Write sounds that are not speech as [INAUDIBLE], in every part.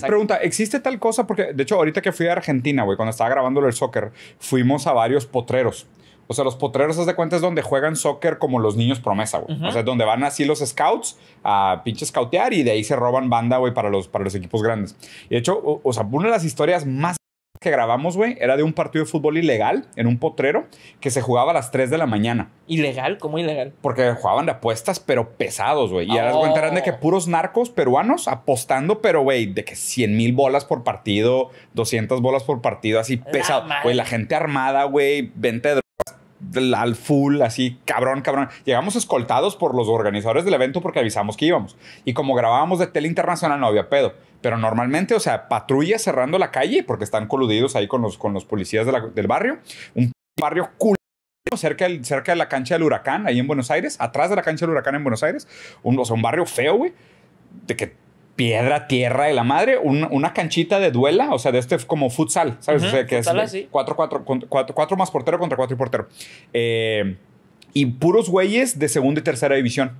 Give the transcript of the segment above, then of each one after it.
Pregunta, ¿existe tal cosa? Porque, de hecho, ahorita que fui a Argentina, güey, cuando estaba grabando el soccer, fuimos a varios potreros. O sea, los potreros, haz de cuenta, es donde juegan soccer como los niños promesa, güey. O sea, es donde van así los scouts a pinche scoutear y de ahí se roban banda, güey, para los, para los equipos grandes. Y de hecho, o, o sea, una de las historias más que grabamos, güey, era de un partido de fútbol ilegal en un potrero que se jugaba a las 3 de la mañana. ¿Ilegal? ¿Cómo ilegal? Porque jugaban de apuestas, pero pesados, güey. Y oh. ahora de que oh. puros narcos peruanos apostando, pero, güey, de que 100 mil bolas por partido, 200 bolas por partido, así pesado. Güey, la gente armada, güey, vente. de al full, así, cabrón, cabrón. Llegamos escoltados por los organizadores del evento porque avisamos que íbamos. Y como grabábamos de tele internacional, no había pedo. Pero normalmente, o sea, patrullas cerrando la calle porque están coludidos ahí con los, con los policías del barrio. Un barrio cool cerca, cerca de la cancha del huracán, ahí en Buenos Aires, atrás de la cancha del huracán en Buenos Aires. Un, o sea, un barrio feo, güey. De que piedra, tierra de la madre, una canchita de duela, o sea, de este como futsal, ¿sabes? o sea, que 4 más portero contra 4 y portero. Eh, y puros güeyes de segunda y tercera división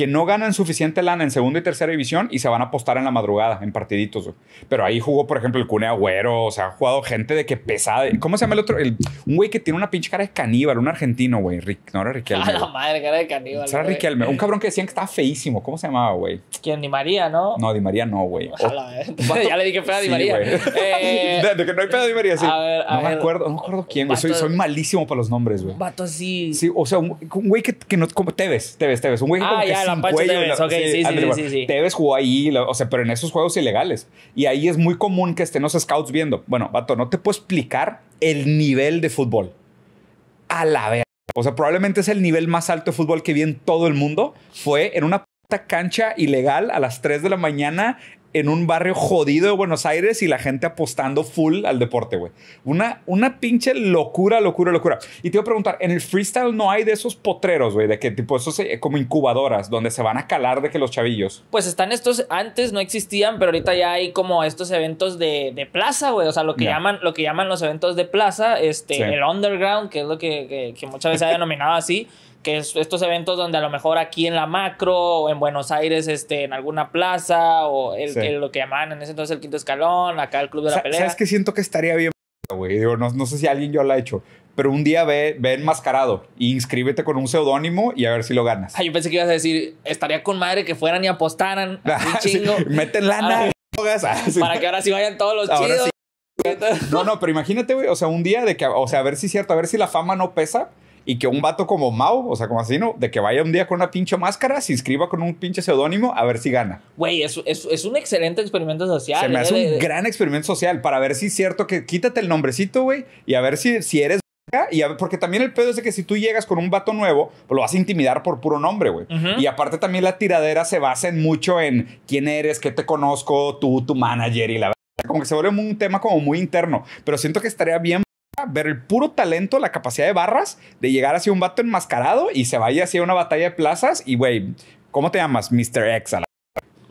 que no ganan suficiente lana en segunda y tercera división y se van a apostar en la madrugada, en partiditos. Pero ahí jugó, por ejemplo, el Cune Agüero, o sea, ha jugado gente de que pesada. ¿Cómo se llama el otro? un güey que tiene una pinche cara de caníbal, un argentino, güey. Rick, no era Riquelme. [LAUGHS] A la madre, cara de caníbal. Era Riquelme. Un cabrón que decían que estaba feísimo. ¿Cómo se llamaba, güey? ¿Quién? Di María, ¿no? No, Di María no, güey. [LAUGHS] Ojalá, oh. [LAUGHS] ya le dije a Di María. Eh, de, que no hay a Di María, sí. A ver, a no me acuerdo, no me acuerdo quién, güey. Soy, malísimo para los nombres, güey. Vato, sí. Sí, o sea, un, güey que, que no. Como, te ves, te Un güey que, ah, Teves jugó ahí, sea, pero en esos juegos ilegales. Y ahí es muy común que estén los scouts viendo. Bueno, vato, no te puedo explicar el nivel de fútbol. A la vez. O sea, probablemente es el nivel más alto de fútbol que vi en todo el mundo. Fue en una puta cancha ilegal a las 3 de la mañana en un barrio jodido de Buenos Aires y la gente apostando full al deporte, güey. Una, una pinche locura, locura, locura. Y te voy a preguntar, en el freestyle no hay de esos potreros, güey, de que tipo esos eh, como incubadoras, donde se van a calar de que los chavillos. Pues están estos, antes no existían, pero ahorita ya hay como estos eventos de, plaza, güey. O sea, lo que, llaman, lo que llaman los eventos de plaza, este, el underground, que es lo que, que muchas veces se ha denominado así que estos eventos donde a lo mejor aquí en la macro o en Buenos Aires, este, en alguna plaza o el, lo que llaman en ese entonces el quinto escalón, acá el club de la pelea. ¿Sabes que siento que estaría bien, güey? no, sé si alguien yo lo ha hecho, pero un día ve, ve enmascarado inscríbete con un seudónimo y a ver si lo ganas. Ay, ah, yo pensé que ibas a decir, estaría con madre que fueran y apostaran. [LAUGHS] chingo. Meten lana. Ah, ah, para que ahora sí vayan todos los chidos. [LAUGHS] No, no, pero imagínate, güey, o sea, un día de que, o sea, a ver si es cierto, a ver si la fama no pesa y que un vato como Mao, o sea, como así, ¿no? de que vaya un día con una pinche máscara, se inscriba con un pinche seudónimo a ver si gana. Güey, es, es, es, un excelente experimento social. Se me ¿eh? hace un gran experimento social para ver si es cierto que quítate el nombrecito, güey, y a ver si, si eres y porque también el pedo es que si tú llegas con un vato nuevo, pues lo vas a intimidar por puro nombre, güey. Y aparte también la tiradera se basa en mucho en quién eres, qué te conozco, tú, tu manager y la como que se vuelve un tema como muy interno, pero siento que estaría bien ver el puro talento, la capacidad de barras de llegar hacia un vato enmascarado y se vaya hacia una batalla de plazas y, güey, ¿cómo te llamas? Mr. X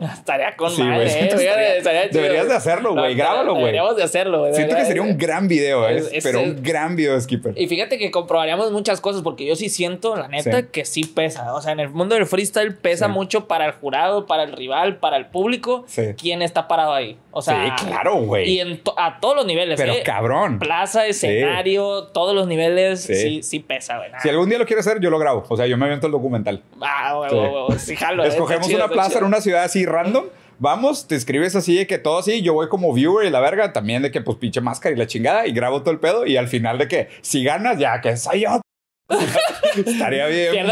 [LAUGHS] Estaría con madre, eh, [LAUGHS] Deberías de hacerlo, güey. Grábalo, güey. Deberíamos de hacerlo, güey. Siento que sería un eh. gran video, ¿eh? es, pero un gran video, Skipper. Y fíjate que comprobaríamos muchas cosas, porque yo sí siento, la neta, que sí pesa. O sea, en el mundo del freestyle pesa mucho para el jurado, para el rival, para el público, quién está parado ahí. O sea, sí, claro, güey. Y a todos los niveles. Pero ¿eh? cabrón. Plaza, escenario, todos los niveles, sí, sí, pesa, güey. Si algún día lo quieres hacer, yo lo grabo. O sea, yo me aviento el documental. Ah, güey, sí. jalo. [LAUGHS] Escogemos una plaza en una ciudad así random. Vamos, te escribes así de que todo así, yo voy como viewer y la verga, también de que pues pinche máscara y la chingada y grabo todo el pedo y al final de que si ganas ya que soy yo. [LAUGHS] Estaría bien.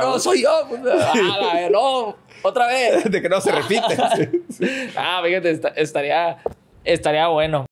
no, soy yo. Pues, ah, no, otra vez. [LAUGHS] De que no se repite. [LAUGHS] ah, fíjate, estaría, estaría bueno.